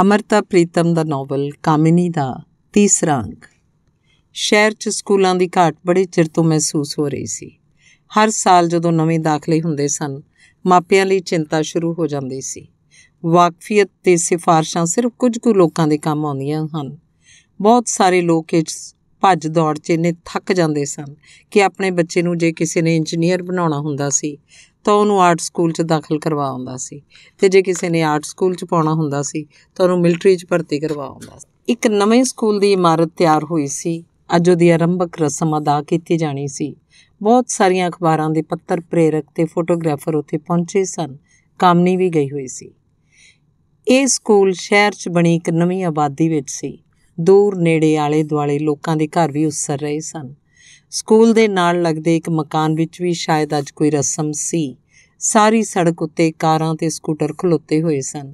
ਅਮਰਤਾ ਪ੍ਰੀਤਮ ਦਾ novel ਕਾਮਿਨੀ ਦਾ ਤੀਸਰਾ ਅੰਕ ਸ਼ਹਿਰ 'ਚ ਸਕੂਲਾਂ ਦੀ ਘਾਟ ਬੜੇ ਚਿਰ ਤੋਂ ਮਹਿਸੂਸ ਹੋ ਰਹੀ ਸੀ ਹਰ ਸਾਲ ਜਦੋਂ ਨਵੇਂ ਦਾਖਲੇ ਹੁੰਦੇ ਸਨ ਮਾਪਿਆਂ ਲਈ ਚਿੰਤਾ ਸ਼ੁਰੂ ਹੋ ਜਾਂਦੀ ਸੀ ਵਾਕਫੀਅਤ ਤੇ ਸਿਫਾਰਸ਼ਾਂ ਸਿਰਫ ਕੁਝ ਕੁ ਲੋਕਾਂ ਦੇ ਕੰਮ ਆਉਂਦੀਆਂ ਹਨ ਬਹੁਤ ਸਾਰੇ ਲੋਕ ਇਸ ਭੱਜ ਦੌੜ 'ਚ ਇੰਨੇ ਥੱਕ ਜਾਂਦੇ ਸਨ ਕਿ ਆਪਣੇ ਬੱਚੇ ਨੂੰ ਜੇ ਕਿਸੇ ਨੇ ਇੰਜੀਨੀਅਰ ਬਣਾਉਣਾ ਹੁੰਦਾ ਸੀ ਤਾਂ ਉਹਨੂੰ ਆਰਟ ਸਕੂਲ 'ਚ ਦਾਖਲ ਕਰਵਾ ਆਉਂਦਾ ਸੀ ਤੇ ਜੇ ਕਿਸੇ ਨੇ ਆਰਟ ਸਕੂਲ 'ਚ ਪਾਉਣਾ ਹੁੰਦਾ ਸੀ ਤਾਂ ਉਹਨੂੰ ਮਿਲਟਰੀ 'ਚ ਭਰਤੀ ਕਰਵਾ ਆਉਂਦਾ ਸੀ ਇੱਕ ਨਵੇਂ ਸਕੂਲ ਦੀ ਇਮਾਰਤ ਤਿਆਰ ਹੋਈ ਸੀ ਅੱਜ ਉਹਦੀ ਆਰੰਭਕ ਰਸਮ ਅਦਾ ਕੀਤੀ ਜਾਣੀ ਸੀ ਬਹੁਤ ਸਾਰੀਆਂ ਅਖਬਾਰਾਂ ਦੇ ਪੱਤਰ ਪ੍ਰੇਰਕ ਤੇ ਫੋਟੋਗ੍ਰਾਫਰ ਉੱਥੇ ਪਹੁੰਚੇ ਸਨ ਕਾਮਨੀ ਵੀ ਗਈ ਹੋਈ ਸੀ ਇਹ ਸਕੂਲ ਸ਼ਹਿਰ 'ਚ ਬਣੀ ਇੱਕ ਨਵੀਂ ਆਬਾਦੀ ਵਿੱਚ ਸੀ ਦੂਰ ਨੇੜੇ ਵਾਲੇ ਦੁਆਲੇ ਲੋਕਾਂ ਦੇ ਘਰ ਵੀ ਉਸਰ ਰਹੇ ਸਨ ਸਕੂਲ ਦੇ ਨਾਲ ਲੱਗਦੇ ਇੱਕ ਮਕਾਨ ਵਿੱਚ ਵੀ ਸ਼ਾਇਦ ਅੱਜ ਕੋਈ ਰਸਮ ਸੀ ਸਾਰੀ ਸੜਕ ਉੱਤੇ ਕਾਰਾਂ ਤੇ ਸਕੂਟਰ ਖਲੋਤੇ ਹੋਏ ਸਨ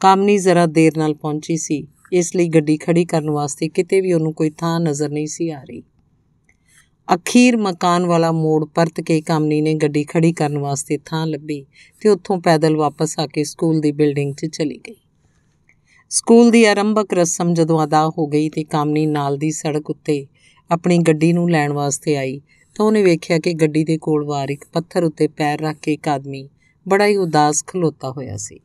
ਕਾਮਨੀ ਜ਼ਰਾ ਦੇਰ ਨਾਲ ਪਹੁੰਚੀ ਸੀ ਇਸ ਲਈ ਗੱਡੀ ਖੜੀ ਕਰਨ ਵਾਸਤੇ ਕਿਤੇ ਵੀ ਉਹਨੂੰ ਕੋਈ ਥਾਂ ਨਜ਼ਰ ਨਹੀਂ ਸੀ ਆ ਰਹੀ ਅਖੀਰ ਮਕਾਨ ਵਾਲਾ ਮੋੜ ਪਰਤ ਕੇ ਕਾਮਨੀ ਨੇ ਗੱਡੀ ਖੜੀ ਕਰਨ ਵਾਸਤੇ ਥਾਂ ਲੱਭੀ ਤੇ ਉੱਥੋਂ ਪੈਦਲ ਵਾਪਸ ਆ ਕੇ ਸਕੂਲ ਦੀ ਬਿਲਡਿੰਗ 'ਚ ਚਲੀ ਗਈ ਸਕੂਲ ਦੀ ਆਰੰਭਕ ਰਸਮ ਜਦੋਂ ਅਦਾ ਹੋ ਗਈ ਤੇ ਕਾਮਨੀ ਨਾਲ ਦੀ ਸੜਕ ਉੱਤੇ ਆਪਣੀ ਗੱਡੀ ਨੂੰ ਲੈਣ ਵਾਸਤੇ ਆਈ ਤਾਂ ਉਹਨੇ ਵੇਖਿਆ ਕਿ ਗੱਡੀ ਦੇ ਕੋਲ ਵਾਰ ਇੱਕ ਪੱਥਰ ਉੱਤੇ ਪੈਰ ਰੱਖ ਕੇ ਇੱਕ ਆਦਮੀ ਬੜਾ ਹੀ ਉਦਾਸ ਖਲੋਤਾ ਹੋਇਆ ਸੀ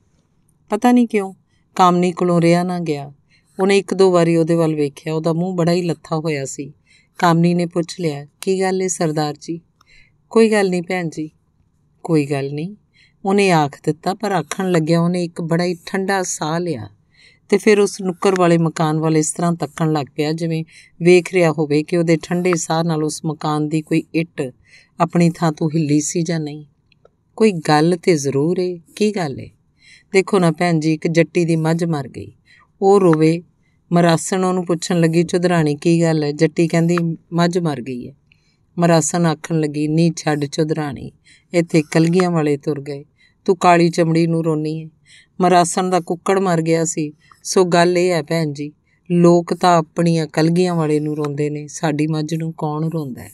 ਪਤਾ ਨਹੀਂ ਕਿਉਂ ਕਾਮਨੀ ਕੋਲੋਂ ਰਿਹਾ ਨਾ ਗਿਆ ਉਹਨੇ ਇੱਕ ਦੋ ਵਾਰੀ ਉਹਦੇ ਵੱਲ ਵੇਖਿਆ ਉਹਦਾ ਮੂੰਹ ਬੜਾ ਹੀ ਲੱਥਾ ਹੋਇਆ ਸੀ ਕਾਮਨੀ ਨੇ ਪੁੱਛ ਲਿਆ ਕੀ ਗੱਲ ਏ ਸਰਦਾਰ ਜੀ ਕੋਈ ਗੱਲ ਨਹੀਂ ਭੈਣ ਜੀ ਕੋਈ ਗੱਲ ਨਹੀਂ ਉਹਨੇ ਆਖ ਦਿੱਤਾ ਪਰ ਆਖਣ ਲੱਗਿਆ ਉਹਨੇ ਇੱਕ ਬੜਾ ਹੀ ਠੰਡਾ ਸਾਹ ਲਿਆ ਤੇ ਫਿਰ ਉਸ ਨੁੱਕਰ ਵਾਲੇ ਮਕਾਨ ਵਾਲੇ ਇਸ ਤਰ੍ਹਾਂ ਤੱਕਣ ਲੱਗ ਪਿਆ ਜਿਵੇਂ ਵੇਖ ਰਿਹਾ ਹੋਵੇ ਕਿ ਉਹਦੇ ਠੰਡੇ ਸਾਹ ਨਾਲ ਉਸ ਮਕਾਨ ਦੀ ਕੋਈ ਇੱਟ ਆਪਣੀ ਥਾਂ ਤੋਂ ਹਿੱਲੀ ਸੀ ਜਾਂ ਨਹੀਂ ਕੋਈ ਗੱਲ ਤੇ ਜ਼ਰੂਰ ਏ ਕੀ ਗੱਲ ਏ ਦੇਖੋ ਨਾ ਭੈਣ ਜੀ ਇੱਕ ਜੱਟੀ ਦੀ ਮੱਝ ਮਰ ਗਈ ਉਹ ਰੋਵੇ ਮਰਾਸਣ ਉਹਨੂੰ ਪੁੱਛਣ ਲੱਗੀ ਚੁਧਰਾਣੀ ਕੀ ਗੱਲ ਹੈ ਜੱਟੀ ਕਹਿੰਦੀ ਮੱਝ ਮਰ ਗਈ ਹੈ ਮਰਾਸਣ ਆਖਣ ਲੱਗੀ ਨੀ ਛੱਡ ਚੁਧਰਾਣੀ ਇੱਥੇ ਕਲਗੀਆਂ ਵਾਲੇ ਤੁਰ ਗਏ ਤੂੰ ਕਾਲੀ ਚਮੜੀ ਨੂੰ ਰੋਨੀ ਹੈ ਮਰਾਸਣ ਦਾ ਕੁੱਕੜ ਮਰ ਗਿਆ ਸੀ ਸੋ ਗੱਲ ਇਹ ਹੈ ਭੈਣ ਜੀ ਲੋਕ ਤਾਂ ਆਪਣੀਆਂ ਕਲਗੀਆਂ ਵਾਲੇ ਨੂੰ ਰੋਂਦੇ ਨੇ ਸਾਡੀ ਮੱਝ ਨੂੰ ਕੌਣ ਰੋਂਦਾ ਹੈ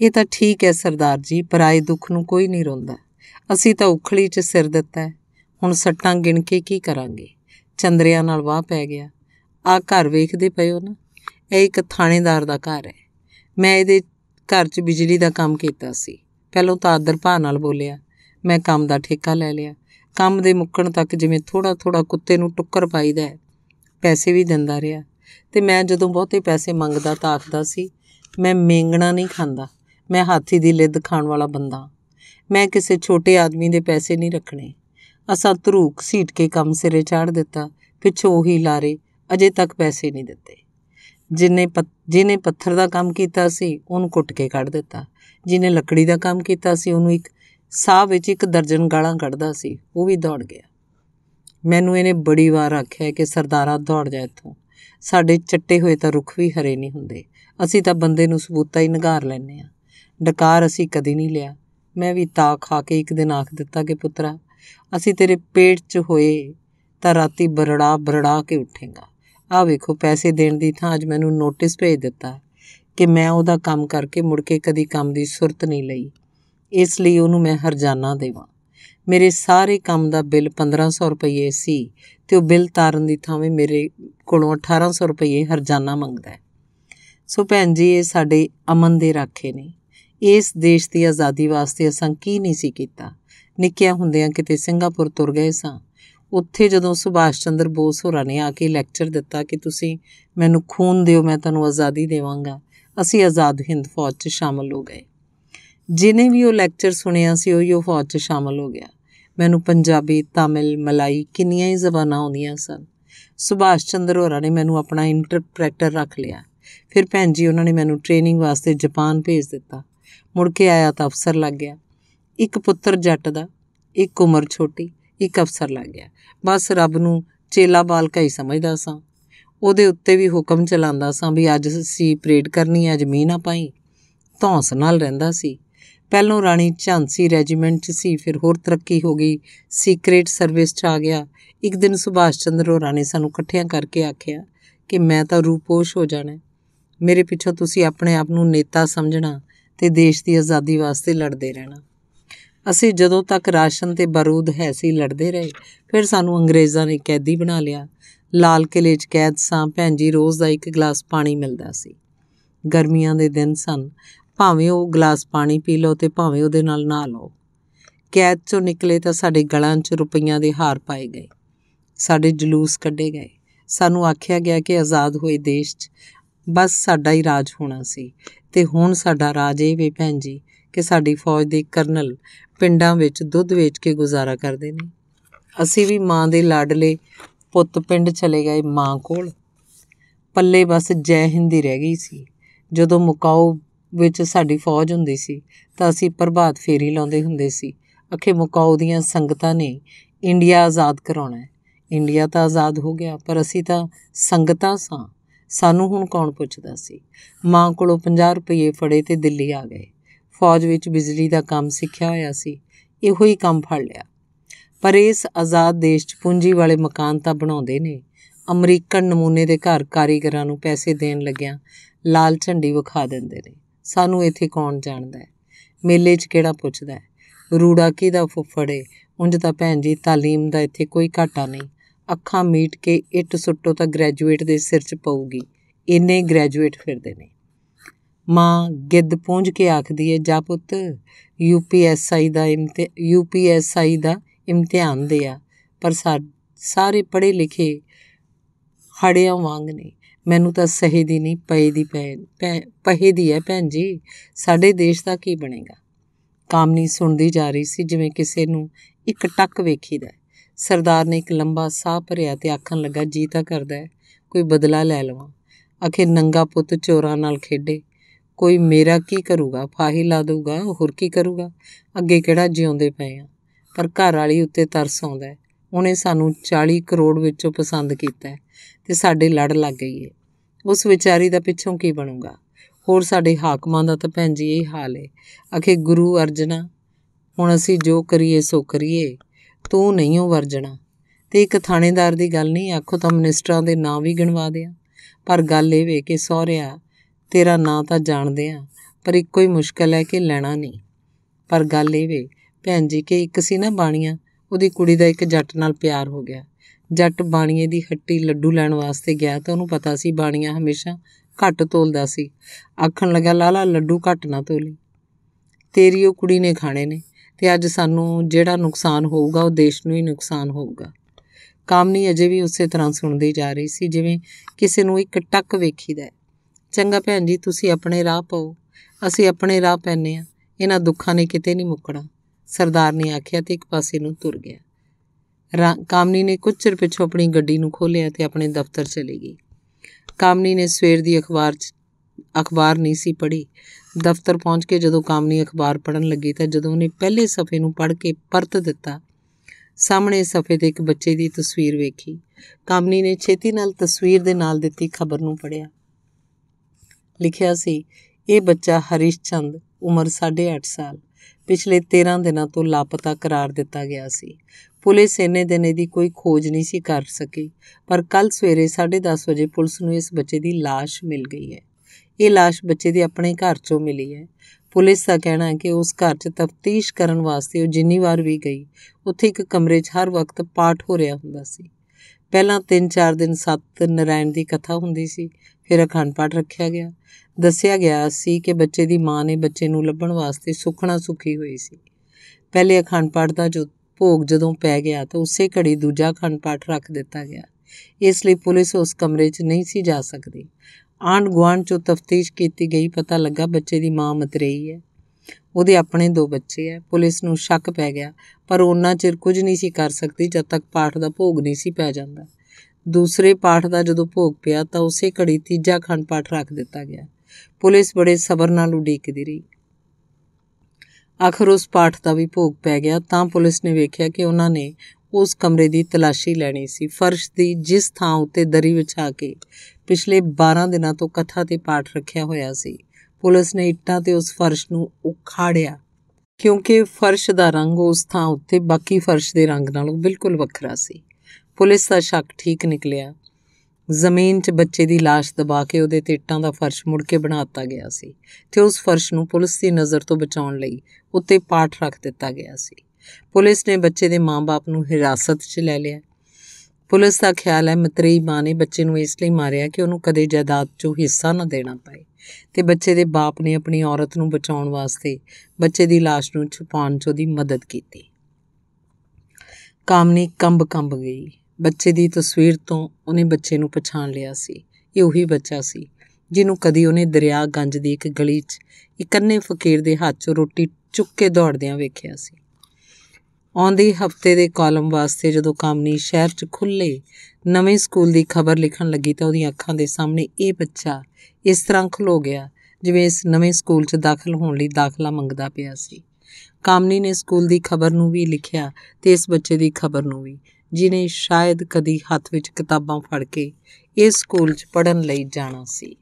ਇਹ ਤਾਂ ਠੀਕ ਹੈ ਸਰਦਾਰ ਜੀ ਪਰਾਏ ਦੁੱਖ ਨੂੰ ਕੋਈ ਨਹੀਂ ਰੋਂਦਾ ਅਸੀਂ ਤਾਂ ਉਖਲੀ 'ਚ ਸਿਰ ਦਿੱਤਾ ਹੁਣ ਸੱਟਾਂ ਗਿਣ ਕੇ ਕੀ ਕਰਾਂਗੇ ਚੰਦਰਿਆ ਨਾਲ ਵਾਹ ਪੈ ਗਿਆ ਆ ਘਰ ਵੇਖਦੇ ਪਏ ਹੋ ਨਾ ਇਹ ਇੱਕ ਥਾਣੇਦਾਰ ਦਾ ਘਰ ਹੈ ਮੈਂ ਇਹਦੇ ਘਰ 'ਚ ਬਿਜਲੀ ਦਾ ਕੰਮ ਕੀਤਾ ਸੀ ਪਹਿਲਾਂ ਤਾਂ ਆਦਰ ਭਾਅ ਨਾਲ ਬੋਲਿਆ ਮੈਂ ਕੰਮ ਦਾ ਠੇਕਾ ਲੈ ਲਿਆ ਕੰਮ ਦੇ ਮੁੱਕਣ ਤੱਕ ਜਿਵੇਂ ਥੋੜਾ ਥੋੜਾ ਕੁੱਤੇ ਨੂੰ ਟੁੱਕਰ ਪਾਈਦਾ ਪੈਸੇ ਵੀ ਦਿੰਦਾ ਰਿਹਾ ਤੇ ਮੈਂ ਜਦੋਂ ਬਹੁਤੇ ਪੈਸੇ ਮੰਗਦਾ ਤਾਂ ਆਖਦਾ ਸੀ ਮੈਂ ਮੇਂਗਣਾ ਨਹੀਂ ਖਾਂਦਾ ਮੈਂ ਹਾਥੀ ਦੀ ਲਿੱਦ ਖਾਣ ਵਾਲਾ ਬੰਦਾ ਮੈਂ ਕਿਸੇ ਛੋਟੇ ਆਦਮੀ ਦੇ ਪੈਸੇ ਨਹੀਂ ਰੱਖਣੇ ਅਸਾਂ ਧਰੂਕ ਸੀਟ ਕੇ ਕੰਮ ਸਿਰੇ ਚਾੜ ਦਿੱਤਾ ਪਿੱਛੋਂ ਉਹੀ ਲਾਰੇ ਅਜੇ ਤੱਕ ਪੈਸੇ ਨਹੀਂ ਦਿੱਤੇ ਜਿਨੇ ਜਿਨੇ ਪੱਥਰ ਦਾ ਕੰਮ ਕੀਤਾ ਸੀ ਉਹਨੂੰ ਕੁੱਟ ਕੇ ਕੱਢ ਦਿੱਤਾ ਜਿਹਨੇ ਲੱਕੜੀ ਦਾ ਕੰਮ ਕੀਤਾ ਸੀ ਉਹਨੂੰ ਇੱਕ ਸਾਹ ਵਿੱਚ ਇੱਕ ਦਰਜਨ ਗਾਲਾਂ ਕੱਢਦਾ ਸੀ ਉਹ ਵੀ ਦੌੜ ਗਿਆ ਮੈਨੂੰ ਇਹਨੇ ਬੜੀ ਵਾਰ ਆਖਿਆ ਕਿ ਸਰਦਾਰਾ ਦੌੜ ਜਾ ਇੱਥੋਂ ਸਾਡੇ ਚੱਟੇ ਹੋਏ ਤਾਂ ਰੁੱਖ ਵੀ ਹਰੇ ਨਹੀਂ ਹੁੰਦੇ ਅਸੀਂ ਤਾਂ ਬੰਦੇ ਨੂੰ ਸਬੂਤਾ ਹੀ ਨਿਗਾਰ ਲੈਨੇ ਆ ਡਕਾਰ ਅਸੀਂ ਕਦੀ ਨਹੀਂ ਲਿਆ ਮੈਂ ਵੀ ਤਾਂ ਖਾ ਕੇ ਇੱਕ ਦਿਨ ਆਖ ਦਿੱਤਾ ਕਿ ਪੁੱਤਰਾ ਅਸੀਂ ਤੇਰੇ ਪੇਟ 'ਚ ਹੋਏ ਤਾਂ ਰਾਤੀ ਬਰੜਾ ਬਰੜਾ ਕੇ ਉੱਠੇਗਾ ਆ ਵੇਖੋ ਪੈਸੇ ਦੇਣ ਦੀ ਥਾਂ ਅੱਜ ਮੈਨੂੰ ਨੋਟਿਸ ਭੇਜ ਦਿੱਤਾ ਕਿ ਮੈਂ ਉਹਦਾ ਕੰਮ ਕਰਕੇ ਮੁੜ ਕੇ ਕਦੀ ਕੰਮ ਦੀ ਸੁਰਤ ਨਹੀਂ ਲਈ ਇਸ ਲਈ ਉਹਨੂੰ ਮੈਂ ਹਰਜਾਨਾ ਦੇਵਾਂ ਮੇਰੇ ਸਾਰੇ ਕੰਮ ਦਾ ਬਿੱਲ 1500 ਰੁਪਏ ਸੀ ਤੇ ਉਹ ਬਿੱਲ ਤਾਰਨ ਦੀ ਥਾਵੇਂ ਮੇਰੇ ਕੋਲੋਂ 1800 ਰੁਪਏ ਹਰਜਾਨਾ ਮੰਗਦਾ ਹੈ ਸੋ ਭੈਣ ਜੀ ਇਹ ਸਾਡੇ ਅਮਨ ਦੇ ਰਾਖੇ ਨੇ ਇਸ ਦੇਸ਼ ਦੀ ਆਜ਼ਾਦੀ ਵਾਸਤੇ ਅਸਾਂ ਕੀ ਨਹੀਂ ਸੀ ਕੀਤਾ ਨਿੱਕਿਆ ਹੁੰਦਿਆਂ ਕਿਤੇ ਸਿੰਗਾਪੁਰ ਤੁਰ ਗਏ ਸਾਂ ਉੱਥੇ ਜਦੋਂ ਸੁਭਾਸ਼ ਚੰਦਰ ਬੋਸ ਹੋਰਾਂ ਨੇ ਆ ਕੇ ਲੈਕਚਰ ਦਿੱਤਾ ਕਿ ਤੁਸੀਂ ਮੈਨੂੰ ਖੂਨ ਦਿਓ ਮੈਂ ਤੁਹਾਨੂੰ ਆਜ਼ਾਦੀ ਦੇਵਾਂਗਾ ਅਸੀਂ ਆਜ਼ਾਦ ਹਿੰਦ ਫੌਜ 'ਚ ਸ਼ਾਮਲ ਹੋ ਗਏ ਜਿਨੇ ਵੀ ਉਹ ਲੈਕਚਰ ਸੁਣਿਆ ਸੀ ਉਹ ਹੀ ਉਹ ਫੌਜ 'ਚ ਸ਼ਾਮਲ ਹੋ ਗਿਆ ਮੈਨੂੰ ਪੰਜਾਬੀ ਤਾਮਿਲ ਮਲਾਈ ਕਿੰਨੀਆਂ ਹੀ ਜ਼ਬਾਨਾਂ ਆਉਂਦੀਆਂ ਸਨ ਸੁਭਾਸ਼ ਚੰਦਰ ਹੋਰਾਂ ਨੇ ਮੈਨੂੰ ਆਪਣਾ ਇੰਟਰਪ੍ਰੈਟਰ ਰੱਖ ਲਿਆ ਫਿਰ ਭੈਣ ਜੀ ਉਹਨਾਂ ਨੇ ਮੈਨੂੰ ਟ੍ਰੇਨਿੰਗ ਵਾਸਤੇ ਜਾਪਾਨ ਭੇਜ ਦਿੱਤਾ ਮੁੜ ਕੇ ਆਇਆ ਤਾਂ ਅਫਸਰ ਲੱਗ ਗਿਆ ਇੱਕ ਪੁੱਤਰ ਜੱਟ ਦਾ ਇੱਕ ਉਮਰ ਛੋਟੀ ਇੱਕ ਅਫਸਰ ਲੱਗ ਗਿਆ ਬਸ ਰੱਬ ਨੂੰ ਚੇਲਾ ਬਾਲਕਾ ਹੀ ਸਮਝਦਾ ਸਾਂ ਉਹਦੇ ਉੱਤੇ ਵੀ ਹੁਕਮ ਚਲਾਉਂਦਾ ਸਾਂ ਵੀ ਅੱਜ ਸੀ ਪ੍ਰੇਡ ਕਰਨੀ ਹੈ ਜਮੀਨਾਂ ਮੀਂਹ ਪਾਈ ਧੌਂਸ ਨਾਲ ਰਹਿੰਦਾ ਸੀ ਪਹਿਲੋਂ ਰਾਣੀ ਝਾਂਸੀ ਰੈਜੀਮੈਂਟ 'ਚ ਸੀ ਫਿਰ ਹੋਰ ਤਰੱਕੀ ਹੋ ਗਈ ਸੀਕ੍ਰੀਟ ਸਰਵਿਸ 'ਚ ਆ ਗਿਆ ਇੱਕ ਦਿਨ ਸੁਭਾਸ਼ ਚੰਦਰ ਹੋਰਾਂ ਨੇ ਸਾਨੂੰ ਇਕੱਠਿਆਂ ਕਰਕੇ ਆਖਿਆ ਕਿ ਮੈਂ ਤਾਂ ਰੂਪੋਸ਼ ਹੋ ਜਾਣਾ ਮੇਰੇ ਪਿੱਛੋਂ ਤੁਸੀਂ ਆਪਣੇ ਆਪ ਨੂੰ ਨੇਤਾ ਸਮਝਣਾ ਤੇ ਦੇਸ਼ ਦੀ ਆਜ਼ਾਦੀ ਵਾਸਤੇ ਲੜਦੇ ਰਹਿਣਾ ਅਸੀਂ ਜਦੋਂ ਤੱਕ ਰਾਸ਼ਨ ਤੇ ਬਾਰੂਦ ਹੈ ਸੀ ਲੜਦੇ ਰਹੇ ਫਿਰ ਸਾਨੂੰ ਅੰਗਰੇਜ਼ਾਂ ਨੇ ਕੈਦੀ ਬਣਾ ਲਿਆ ਲਾਲ ਕਿਲੇ 'ਚ ਕੈਦ ਸਾਂ ਭੈਣ ਜੀ ਰੋਜ਼ ਦਾ ਇੱਕ ਗਲਾਸ ਪਾਣੀ ਮਿਲਦਾ ਸੀ ਗਰਮੀਆਂ ਦੇ ਦਿਨ ਸਨ ਭਾਵੇਂ ਉਹ ਗਲਾਸ ਪਾਣੀ ਪੀ ਲਓ ਤੇ ਭਾਵੇਂ ਉਹਦੇ ਨਾਲ ਨਾ ਲਓ ਕੈਦ 'ਚੋਂ ਨਿਕਲੇ ਤਾਂ ਸਾਡੇ ਗਲਾਂ 'ਚ ਰੁਪਈਆਂ ਦੇ ਹਾਰ ਪਾਏ ਗਏ ਸਾਡੇ ਜਲੂਸ ਕੱਢੇ ਗਏ ਸਾਨੂੰ ਆਖਿਆ ਗਿਆ ਕਿ ਆਜ਼ਾਦ ਹੋਏ ਦੇਸ਼ 'ਚ ਬਸ ਸਾਡਾ ਹੀ ਰਾਜ ਹੋਣਾ ਸੀ ਤੇ ਹੁਣ ਸਾਡਾ ਰਾਜ ਇਹ ਵੀ ਭੈਣ ਜੀ ਕਿ ਸਾਡੀ ਫੌਜ ਦੇ ਕਰਨਲ ਪਿੰਡਾਂ ਵਿੱਚ ਦੁੱਧ ਵੇਚ ਕੇ ਗੁਜ਼ਾਰਾ ਕਰਦੇ ਨੇ ਅਸੀਂ ਵੀ ਮਾਂ ਦੇ ਲਾਡਲੇ ਪੁੱਤ ਪਿੰਡ ਚਲੇ ਗਏ ਮਾਂ ਕੋਲ ਪੱਲੇ ਬਸ ਜੈ ਹਿੰਦੀ ਰਹਿ ਗਈ ਸੀ ਜਦੋਂ ਮੁਕਾਓ ਵਿੱਚ ਸਾਡੀ ਫੌਜ ਹੁੰਦੀ ਸੀ ਤਾਂ ਅਸੀਂ ਪ੍ਰਭਾਤ ਫੇਰੀ ਲਾਉਂਦੇ ਹੁੰਦੇ ਸੀ ਅਖੇ ਮੁਕਾਓ ਦੀਆਂ ਸੰਗਤਾਂ ਨੇ ਇੰਡੀਆ ਆਜ਼ਾਦ ਕਰਾਉਣਾ ਹੈ ਇੰਡੀਆ ਤਾਂ ਆਜ਼ਾਦ ਹੋ ਗਿਆ ਪਰ ਅਸੀਂ ਤਾਂ ਸੰਗਤਾਂ ਸਾਂ ਸਾਨੂੰ ਹੁਣ ਕੌਣ ਪੁੱਛਦਾ ਸੀ ਮਾਂ ਕੋਲੋਂ 50 ਰੁਪਏ ਫੜੇ ਤੇ ਦਿੱਲੀ ਆ ਗਏ ਫੌਜ ਵਿੱਚ ਬਿਜਲੀ ਦਾ ਕੰਮ ਸਿੱਖਿਆ ਹੋਇਆ ਸੀ ਇਹੋ ਹੀ ਕੰਮ ਫੜ ਲਿਆ ਪਰ ਇਸ ਆਜ਼ਾਦ ਦੇਸ਼ 'ਚ ਪੂੰਜੀ ਵਾਲੇ ਮਕਾਨ ਤਾਂ ਬਣਾਉਂਦੇ ਨੇ ਅਮਰੀਕਨ ਨਮੂਨੇ ਦੇ ਘਰ ਕਾਰੀਗਰਾਂ ਨੂੰ ਪੈਸੇ ਦੇਣ ਲੱਗਿਆਂ ਲਾਲ ਝੰਡੀ ਵਿਖਾ ਦਿੰਦੇ ਨੇ ਸਾਨੂੰ ਇੱਥੇ ਕੌਣ ਜਾਣਦਾ ਹੈ ਮੇਲੇ 'ਚ ਕਿਹੜਾ ਪੁੱਛਦਾ ਹੈ ਰੂੜਾ ਕਿਹਦਾ ਫੁੱਫੜੇ ਉੰਜ ਤਾਂ ਭੈਣ ਜੀ تعلیم ਦਾ ਇੱਥੇ ਕੋਈ ਘਾਟਾ ਨਹੀਂ ਅੱਖਾਂ ਮੀਟ ਕੇ ਇੱਟ ਸੁੱਟੋ ਤਾਂ ਗ੍ਰੈਜੂਏਟ ਦੇ ਸਿਰ 'ਚ ਪਊਗੀ ਇੰਨੇ ਗ੍ਰੈਜੂਏਟ ਫਿਰਦੇ ਨੇ ਮਾਂ ਗਿੱਦ ਪਹੁੰਚ ਕੇ ਆਖਦੀ ਹੈ ਜਾ ਪੁੱਤ ਯੂਪੀਐਸਆਈ ਦਾ ਯੂਪੀਐਸਆਈ ਦਾ ਇਮਤਿਹਾਨ ਦੇ ਆ ਪਰ ਸਾਰੇ ਪੜ੍ਹੇ ਲਿਖੇ ਹੜਿਆਂ ਵਾਂਗ ਨੇ ਮੈਨੂੰ ਤਾਂ ਸਹੀ ਦੀ ਨਹੀਂ ਪਏ ਦੀ ਪਹੇ ਦੀ ਹੈ ਭੈਣ ਜੀ ਸਾਡੇ ਦੇਸ਼ ਦਾ ਕੀ ਬਣੇਗਾ ਕਾਮਨੀ ਸੁਣਦੀ ਜਾ ਰਹੀ ਸੀ ਜਿਵੇਂ ਕਿਸੇ ਨੂੰ ਇੱਕ ਟੱਕ ਵੇਖੀਦਾ ਸਰਦਾਰ ਨੇ ਇੱਕ ਲੰਬਾ ਸਾਹ ਭਰਿਆ ਤੇ ਆਖਣ ਲੱਗਾ ਜੀ ਤਾਂ ਕਰਦਾ ਹੈ ਕੋਈ ਬਦਲਾ ਲੈ ਲਵਾਂ ਅਖੇ ਨੰਗਾ ਪੁੱਤ ਚੋਰਾਂ ਨਾਲ ਖੇਡੇ ਕੋਈ ਮੇਰਾ ਕੀ ਕਰੂਗਾ ਫਾਹੀ ਲਾ ਦਊਗਾ ਹੋਰ ਕੀ ਕਰੂਗਾ ਅੱਗੇ ਕਿਹੜਾ ਜਿਉਂਦੇ ਪਏ ਆ ਪਰ ਘਰ ਵਾਲੀ ਉੱਤੇ ਤਰਸ ਆਉਂਦਾ ਹੈ ਉਹਨੇ ਸਾਨੂੰ 40 ਕਰੋੜ ਵਿੱਚੋਂ ਪਸੰਦ ਕੀਤਾ ਹੈ ਤੇ ਸਾਡੇ ਲੜ ਲੱਗ ਗਈ ਹੈ ਉਸ ਵਿਚਾਰੀ ਦਾ ਪਿੱਛੋਂ ਕੀ ਬਣੂਗਾ ਹੋਰ ਸਾਡੇ ਹਾਕਮਾਂ ਦਾ ਤਾਂ ਭੈਣ ਜੀ ਇਹ ਹਾਲ ਹੈ ਅਖੇ ਗੁਰੂ ਅਰਜਨਾ ਹੁਣ ਅਸੀਂ ਜੋ ਕਰੀਏ ਸੋ ਕਰੀਏ ਤੂੰ ਨਹੀਂ ਉਹ ਵਰਜਣਾ ਤੇ ਇੱਕ ਥਾਣੇਦਾਰ ਦੀ ਗੱਲ ਨਹੀਂ ਆਖੋ ਤਾਂ ਮਿਨਿਸਟਰਾਂ ਦੇ ਨਾਂ ਵੀ ਗਿਣਵਾ ਦਿਆਂ ਪਰ ਗੱਲ ਇਹ ਵੇ ਕਿ ਸੋਹਰਿਆ ਤੇਰਾ ਨਾਂ ਤਾਂ ਜਾਣਦੇ ਆ ਪਰ ਇੱਕੋ ਹੀ ਮੁਸ਼ਕਲ ਹੈ ਕਿ ਲੈਣਾ ਨਹੀਂ ਪਰ ਗੱਲ ਇਹ ਵੇ ਭੈਣ ਜੀ ਕਿ ਇੱਕ ਸੀ ਨਾ ਬਾਣੀਆ ਉਹਦੀ ਕੁੜੀ ਦਾ ਇੱਕ ਜੱਟ ਨਾਲ ਪਿਆਰ ਹੋ ਗਿਆ ਜੱਟ ਬਾਣੀਏ ਦੀ ਹੱਟੀ ਲੱਡੂ ਲੈਣ ਵਾਸਤੇ ਗਿਆ ਤਾਂ ਉਹਨੂੰ ਪਤਾ ਸੀ ਬਾਣੀਆ ਹਮੇਸ਼ਾ ਘੱਟ ਤੋਲਦਾ ਸੀ ਆਖਣ ਲੱਗਾ ਲਾਲਾ ਲੱਡੂ ਘੱਟ ਨਾ ਤੋਲੀ ਤੇਰੀ ਉਹ ਕੁੜੀ ਨੇ ਖਾਣੇ ਨੇ ਤੇ ਅੱਜ ਸਾਨੂੰ ਜਿਹੜਾ ਨੁਕਸਾਨ ਹੋਊਗਾ ਉਹ ਦੇਸ਼ ਨੂੰ ਹੀ ਨੁਕਸਾਨ ਹੋਊਗਾ ਕਾਮਨੀ ਅਜੇ ਵੀ ਉਸੇ ਤਰ੍ਹਾਂ ਸੁਣਦੀ ਜਾ ਰਹੀ ਸੀ ਜਿਵੇਂ ਕਿਸੇ ਨੂੰ ਇੱਕ ਟੱਕ ਵੇਖੀਦਾ ਚੰਗਾ ਭੈਣ ਜੀ ਤੁਸੀਂ ਆਪਣੇ ਰਾਹ ਪਾਓ ਅਸੀਂ ਆਪਣੇ ਰਾਹ ਪੈਨੇ ਆ ਇਹਨਾਂ ਦੁੱਖਾਂ ਨੇ ਕਿਤੇ ਨਹੀਂ ਮੁੱਕਣਾ ਸਰਦਾਰ ਨੇ ਆਖਿਆ ਤੇ ਇੱਕ ਪਾਸੇ ਨੂੰ ਤੁਰ ਗਿਆ ਕਾਮਨੀ ਨੇ ਕੁਝ ਚਿਰ ਪਿਛੋਂ ਆਪਣੀ ਗੱਡੀ ਨੂੰ ਖੋਲ੍ਹਿਆ ਤੇ ਆਪਣੇ ਦਫ਼ਤਰ ਚਲੀ ਗਈ ਕਾਮਨੀ ਨੇ ਸਵੇਰ ਦੀ ਅਖਬਾਰ 'ਚ ਅਖਬਾਰ ਨਹੀਂ ਸੀ ਪੜ੍ਹੀ ਦਫ਼ਤਰ ਪਹੁੰਚ ਕੇ ਜਦੋਂ ਕਾਮਨੀ ਅਖਬਾਰ ਪੜਨ ਲੱਗੀ ਤਾਂ ਜਦੋਂ ਉਹਨੇ ਪਹਿਲੇ ਸਫ਼ੇ ਨੂੰ ਪੜ੍ਹ ਕੇ ਪਰਤ ਦਿੱਤਾ ਸਾਹਮਣੇ ਸਫ਼ੇ ਤੇ ਇੱਕ ਬੱਚੇ ਦੀ ਤਸਵੀਰ ਵੇਖੀ ਕਾਮਨੀ ਨੇ ਛੇਤੀ ਨਾਲ ਤਸਵੀਰ ਦੇ ਨਾਲ ਦਿੱਤੀ ਖਬਰ ਨੂੰ ਪੜ੍ਹਿਆ ਲਿਖਿਆ ਸੀ ਇਹ ਬੱਚਾ ਹਰੀਸ਼ ਚੰਦ ਉਮਰ 8.5 ਸਾਲ ਪਿਛਲੇ 13 ਦਿਨਾਂ ਤੋਂ ਲਾਪਤਾ ਕਰਾਰ ਦਿੱਤਾ ਗਿਆ ਸੀ ਪੁਲਿਸ ਇੰਨੇ ਦਿਨ ਇਹਦੀ ਕੋਈ ਖੋਜ ਨਹੀਂ ਸੀ ਕਰ ਸਕੀ ਪਰ ਕੱਲ ਸਵੇਰੇ 10:30 ਵਜੇ ਪੁਲਿਸ ਨੂੰ ਇਸ ਬੱਚੇ ਦੀ লাশ ਮਿਲ ਗਈ ਹੈ ਇਹ লাশ ਬੱਚੇ ਦੇ ਆਪਣੇ ਘਰ ਚੋਂ ਮਿਲੀ ਹੈ ਪੁਲਿਸ ਦਾ ਕਹਿਣਾ ਹੈ ਕਿ ਉਸ ਘਰ 'ਚ ਤਫਤੀਸ਼ ਕਰਨ ਵਾਸਤੇ ਉਹ ਜਿੰਨੀ ਵਾਰ ਵੀ ਗਈ ਉੱਥੇ ਇੱਕ ਕਮਰੇ 'ਚ ਹਰ ਵਕਤ ਪਾਠ ਹੋ ਰਿਹਾ ਹੁੰਦਾ ਸੀ ਪਹਿਲਾਂ 3-4 ਦਿਨ ਸਤ ਨਰਾਇਣ ਦੀ ਕਥਾ ਹੁੰਦੀ ਸੀ ਫਿਰ ਅਖੰਡ ਪਾਠ ਰੱਖਿਆ ਗਿਆ ਦੱਸਿਆ ਗਿਆ ਸੀ ਕਿ ਬੱਚੇ ਦੀ ਮਾਂ ਨੇ ਬੱਚੇ ਨੂੰ ਲੱਭਣ ਵਾਸਤੇ ਸੁਖਣਾ ਸੁਖੀ ਹੋਈ ਸੀ ਪਹਿਲੇ ਅਖੰਡ ਪਾਠ ਦਾ ਜੋ ਭੋਗ ਜਦੋਂ ਪੈ ਗਿਆ ਤਾਂ ਉਸੇ ਘੜੀ ਦੂਜਾ ਅਖੰਡ ਪਾਠ ਰੱਖ ਦਿੱਤਾ ਗਿਆ ਇਸ ਲਈ ਪੁਲਿਸ ਉਸ ਕਮਰੇ 'ਚ ਨਹੀਂ ਸੀ ਜਾ ਸਕਦੀ ਆਂਡ ਗਵਾਂਡ 'ਚੋਂ ਤਫਤੀਸ਼ ਕੀਤੀ ਗਈ ਪਤਾ ਲੱਗਾ ਬੱਚੇ ਦੀ ਮਾਂ ਮਤਰੇਈ ਹੈ ਉਹਦੇ ਆਪਣੇ ਦੋ ਬੱਚੇ ਐ ਪੁਲਿਸ ਨੂੰ ਸ਼ੱਕ ਪੈ ਗਿਆ ਪਰ ਉਹਨਾਂ ਚਿਰ ਕੁਝ ਨਹੀਂ ਸੀ ਕਰ ਸਕਦੀ ਜਦ ਤੱਕ ਪਾਠ ਦਾ ਭੋਗ ਨਹੀਂ ਸੀ ਪੈ ਜਾਂਦਾ ਦੂਸਰੇ ਪਾਠ ਦਾ ਜਦੋਂ ਭੋਗ ਪਿਆ ਤਾਂ ਉਸੇ ਘੜੀ ਤੀਜਾ ਖੰਡ ਪਾਠ ਰੱਖ ਦਿੱਤਾ ਗਿਆ ਪੁਲਿਸ ਬੜੇ ਸਬਰ ਨਾਲ ਉਡੀਕਦੀ ਰਹੀ ਆਖਰ ਉਸ ਪਾਠ ਦਾ ਵੀ ਭੋਗ ਪੈ ਗਿਆ ਤਾਂ ਪੁਲਿਸ ਨੇ ਵੇਖਿਆ ਕਿ ਉਹਨਾਂ ਨੇ ਉਸ ਕਮਰੇ ਦੀ ਤਲਾਸ਼ੀ ਲੈਣੀ ਸੀ ਫਰਸ਼ ਦੀ ਜਿਸ ਥਾਂ ਉੱਤੇ ਦਰੀ ਵਿਛਾ ਕੇ ਪਿਛਲੇ 12 ਦਿਨਾਂ ਤੋਂ ਕਥਾ ਤੇ ਪਾਠ ਰੱਖਿਆ ਹੋਇਆ ਸੀ ਪੁਲਿਸ ਨੇ ਇੱਟਾਂ ਤੇ ਉਸ ਫਰਸ਼ ਨੂੰ ਉਖਾੜਿਆ ਕਿਉਂਕਿ ਫਰਸ਼ ਦਾ ਰੰਗ ਉਸ ਥਾਂ ਉੱਤੇ ਬਾਕੀ ਫਰਸ਼ ਦੇ ਰੰਗ ਨਾਲੋਂ ਬਿਲਕੁਲ ਵੱਖਰਾ ਸੀ ਪੁਲਿਸ ਦਾ ਸ਼ੱਕ ਠੀਕ ਨਿਕਲਿਆ ਜ਼ਮੀਨ 'ਚ ਬੱਚੇ ਦੀ লাশ ਦਬਾ ਕੇ ਉਹਦੇ ਤੇ ਇੱਟਾਂ ਦਾ ਫਰਸ਼ ਮੁੜ ਕੇ ਬਣਾਤਾ ਗਿਆ ਸੀ ਤੇ ਉਸ ਫਰਸ਼ ਨੂੰ ਪੁਲਿਸ ਦੀ ਨਜ਼ਰ ਤੋਂ ਬਚਾਉਣ ਲਈ ਉੱਤੇ ਪਾਟ ਰੱਖ ਦਿੱਤਾ ਗਿਆ ਸੀ ਪੁਲਿਸ ਨੇ ਬੱਚੇ ਦੇ ਮਾਪੇ ਨੂੰ ਹਿਰਾਸਤ 'ਚ ਲੈ ਲਿਆ ਪੁਲਿਸ ਦਾ ਖਿਆਲ ਹੈ ਮਤਰੀ ਮਾਂ ਨੇ ਬੱਚੇ ਨੂੰ ਇਸ ਲਈ ਮਾਰਿਆ ਕਿ ਉਹਨੂੰ ਕਦੇ ਜਾਇਦਾਦ 'ਚੋਂ ਹਿੱਸਾ ਨਾ ਦੇਣਾ ਪਏ ਤੇ ਬੱਚੇ ਦੇ ਬਾਪ ਨੇ ਆਪਣੀ ਔਰਤ ਨੂੰ ਬਚਾਉਣ ਵਾਸਤੇ ਬੱਚੇ ਦੀ লাশ ਨੂੰ ਛੁਪਾਉਣ 'ਚ ਉਹਦੀ ਮਦਦ ਕੀਤੀ ਕਾਮਨੀ ਕੰਬ-ਕੰਬ ਗਈ ਬੱਚੇ ਦੀ ਤਸਵੀਰ ਤੋਂ ਉਹਨੇ ਬੱਚੇ ਨੂੰ ਪਛਾਣ ਲਿਆ ਸੀ ਇਹ ਉਹੀ ਬੱਚਾ ਸੀ ਜਿਹਨੂੰ ਕਦੀ ਉਹਨੇ ਦਰਿਆ ਗੰਜ ਦੀ ਇੱਕ ਗਲੀ 'ਚ ਇਕੱਨੇ ਫਕੀਰ ਦੇ ਹੱਥ ਰੋਟੀ ਚੁੱਕ ਕੇ ਦੌੜਦਿਆਂ ਵੇਖਿਆ ਸੀ ਆਉਂਦੇ ਹਫਤੇ ਦੇ ਕਾਲਮ ਵਾਸਤੇ ਜਦੋਂ ਕਾਮਨੀ ਸ਼ਹਿਰ 'ਚ ਖੁੱਲੇ ਨਵੇਂ ਸਕੂਲ ਦੀ ਖਬਰ ਲਿਖਣ ਲੱਗੀ ਤਾਂ ਉਹਦੀਆਂ ਅੱਖਾਂ ਦੇ ਸਾਹਮਣੇ ਇਹ ਬੱਚਾ ਇਸ ਤਰ੍ਹਾਂ ਖਲੋ ਗਿਆ ਜਿਵੇਂ ਇਸ ਨਵੇਂ ਸਕੂਲ 'ਚ ਦਾਖਲ ਹੋਣ ਲਈ ਦਾਖਲਾ ਮੰਗਦਾ ਪਿਆ ਸੀ ਕਾਮਨੀ ਨੇ ਸਕੂਲ ਦੀ ਖਬਰ ਨੂੰ ਵੀ ਲਿਖਿਆ ਤੇ ਇਸ ਬੱਚੇ ਦੀ ਖਬਰ ਨੂੰ ਵੀ ਜਿਨੇ ਸ਼ਾਇਦ ਕਦੀ ਹੱਥ ਵਿੱਚ ਕਿਤਾਬਾਂ ਫੜ ਕੇ ਇਸ ਸਕੂਲ 'ਚ ਪੜਨ ਲਈ ਜਾਣਾ ਸੀ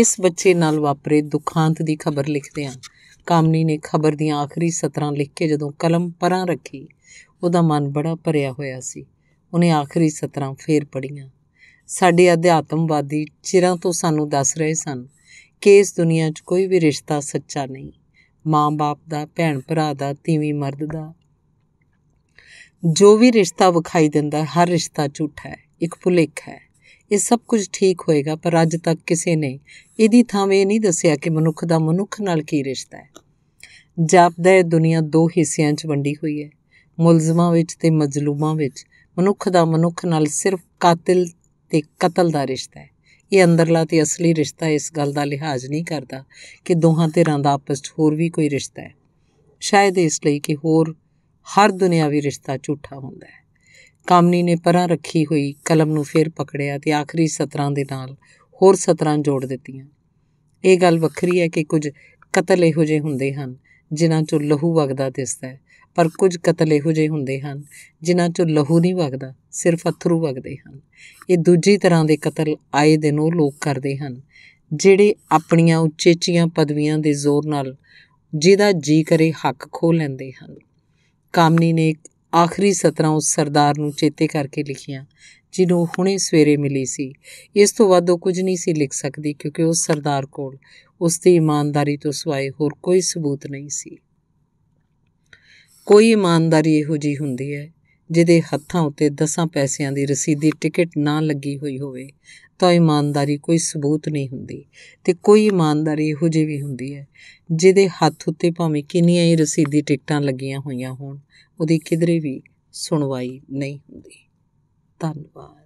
ਇਸ ਬੱਚੇ ਨਾਲ ਵਾਪਰੇ ਦੁਖਾਂਤ ਦੀ ਖਬਰ ਲਿਖਦੇ ਹਾਂ ਕਾਮਨੀ ਨੇ ਖਬਰ ਦੀਆਂ ਆਖਰੀ ਸਤਰਾਂ ਲਿਖ ਕੇ ਜਦੋਂ ਕਲਮ ਪਰਾਂ ਰੱਖੀ ਉਹਦਾ ਮਨ ਬੜਾ ਭਰਿਆ ਹੋਇਆ ਸੀ ਉਹਨੇ ਆਖਰੀ ਸਤਰਾਂ ਫੇਰ ਪੜੀਆਂ ਸਾਡੇ ਅਧਿਆਤਮਵਾਦੀ ਚਿਰਾਂ ਤੋਂ ਸਾਨੂੰ ਦੱਸ ਰਹੇ ਸਨ ਕਿ ਇਸ ਦੁਨੀਆ 'ਚ ਕੋਈ ਵੀ ਰਿਸ਼ਤਾ ਸੱਚਾ ਨਹੀਂ ਮਾਂ-ਬਾਪ ਦਾ ਭੈਣ ਭਰਾ ਦਾ ਤੀਵੀਂ ਮਰਦ ਦਾ ਜੋ ਵੀ ਰਿਸ਼ਤਾ ਵਿਖਾਈ ਦਿੰਦਾ ਹਰ ਰਿਸ਼ਤਾ ਝੂਠਾ ਹੈ ਇੱਕ ਭੁਲੇਖਾ ਹੈ ਇਹ ਸਭ ਕੁਝ ਠੀਕ ਹੋਏਗਾ ਪਰ ਅੱਜ ਤੱਕ ਕਿਸੇ ਨੇ ਇਹਦੀ ਥਾਂ ਨਹੀਂ ਦੱਸਿਆ ਕਿ ਮਨੁੱਖ ਦਾ ਮਨੁੱਖ ਨਾਲ ਕੀ ਰਿਸ਼ਤਾ ਹੈ ਜਾਪਦਾ ਹੈ ਦੁਨੀਆ ਦੋ ਹਿੱਸਿਆਂ 'ਚ ਵੰਡੀ ਹੋਈ ਹੈ ਮੁਲਜ਼ਮਾਂ ਵਿੱਚ ਤੇ ਮਜ਼ਲੂਮਾਂ ਵਿੱਚ ਮਨੁੱਖ ਦਾ ਮਨੁੱਖ ਨਾਲ ਸਿਰਫ ਕਾਤਿਲ ਤੇ ਕਤਲ ਦਾ ਰਿਸ਼ਤਾ ਹੈ ਇਹ ਅੰਦਰਲਾ ਤੇ ਅਸਲੀ ਰਿਸ਼ਤਾ ਇਸ ਗੱਲ ਦਾ ਲਿਹਾਜ਼ ਨਹੀਂ ਕਰਦਾ ਕਿ ਦੋਹਾਂ ਧਿਰਾਂ ਦਾ ਆਪਸ 'ਚ ਹੋਰ ਵੀ ਕੋਈ ਰਿਸ਼ਤਾ ਹੈ ਸ਼ਾਇਦ ਇਸ ਲਈ ਕਿ ਹੋਰ ਹਰ ਦੁਨੀਆਵੀ ਰਿਸ਼ਤਾ ਝੂਠਾ ਹੁੰਦਾ ਹੈ ਕਾਮਨੀ ਨੇ ਪਰਾਂ ਰੱਖੀ ਹੋਈ ਕਲਮ ਨੂੰ ਫੇਰ ਪਕੜਿਆ ਤੇ ਆਖਰੀ ਸਤਰਾਂ ਦੇ ਨਾਲ ਹੋਰ ਸਤਰਾਂ ਜੋੜ ਦਿੱਤੀਆਂ ਇਹ ਗੱਲ ਵੱਖਰੀ ਹੈ ਕਿ ਕੁਝ ਕਤਲ ਇਹੋ ਜਿਹੇ ਹੁੰਦੇ ਹਨ ਜਿਨ੍ਹਾਂ ਚੋਂ ਲਹੂ ਵਗਦਾ ਦਿਸਦਾ ਹੈ ਪਰ ਕੁਝ ਕਤਲ ਇਹੋ ਜਿਹੇ ਹੁੰਦੇ ਹਨ ਜਿਨ੍ਹਾਂ ਚੋਂ ਲਹੂ ਨਹੀਂ ਵਗਦਾ ਸਿਰਫ ਅਥਰੂ ਵਗਦੇ ਹਨ ਇਹ ਦੂਜੀ ਤਰ੍ਹਾਂ ਦੇ ਕਤਲ ਆਏ ਦਿਨ ਉਹ ਲੋਕ ਕਰਦੇ ਹਨ ਜਿਹੜੇ ਆਪਣੀਆਂ ਉੱਚੇਚੀਆਂ ਪਦਵੀਆਂ ਦੇ ਜ਼ੋਰ ਨਾਲ ਜਿਹਦਾ ਜੀ ਕਰੇ ਹੱਕ ਖੋ ਲੈਂਦੇ ਹਨ ਕਾਮਨੀ ਨੇ ਆਖਰੀ ਸਤਰਾਂ ਉਸ ਸਰਦਾਰ ਨੂੰ ਚੇਤੇ ਕਰਕੇ ਲਿਖੀਆਂ ਜਿਹਨੂੰ ਹੁਣੇ ਸਵੇਰੇ ਮਿਲੀ ਸੀ ਇਸ ਤੋਂ ਵੱਧ ਉਹ ਕੁਝ ਨਹੀਂ ਸੀ ਲਿਖ ਸਕਦੀ ਕਿਉਂਕਿ ਉਸ ਸਰਦਾਰ ਕੋਲ ਉਸ ਦੀ ਇਮਾਨਦਾਰੀ ਤੋਂ ਸਿਵਾਏ ਹੋਰ ਕੋਈ ਸਬੂਤ ਨਹੀਂ ਸੀ ਕੋਈ ਇਮਾਨਦਾਰੀ ਇਹੋ ਜੀ ਹੁੰਦੀ ਹੈ ਜਿਹਦੇ ਹੱਥਾਂ ਉੱਤੇ ਦਸਾਂ ਪੈਸਿਆਂ ਦੀ ਰਸੀਦੀ ਟਿਕਟ ਨਾ ਲੱਗੀ ਹੋਈ ਹੋਵੇ ਤਾਂ ਇਮਾਨਦਾਰੀ ਕੋਈ ਸਬੂਤ ਨਹੀਂ ਹੁੰਦੀ ਤੇ ਕੋਈ ਇਮਾਨਦਾਰੀ ਇਹੋ ਜੀ ਵੀ ਹੁੰਦੀ ਹੈ ਜਿਹਦੇ ਹੱਥ ਉੱਤੇ ਭਾਵੇਂ ਕਿੰਨੀਆਂ ਹੀ ਰਸੀਦੀ ਟਿਕਟਾਂ ਲੱਗੀਆਂ ਹੋਈਆਂ ਹੋਣ ਉਹਦੀ ਕਿਧਰੇ ਵੀ ਸੁਣਵਾਈ ਨਹੀਂ ਹੁੰਦੀ ਧੰਨਵਾਦ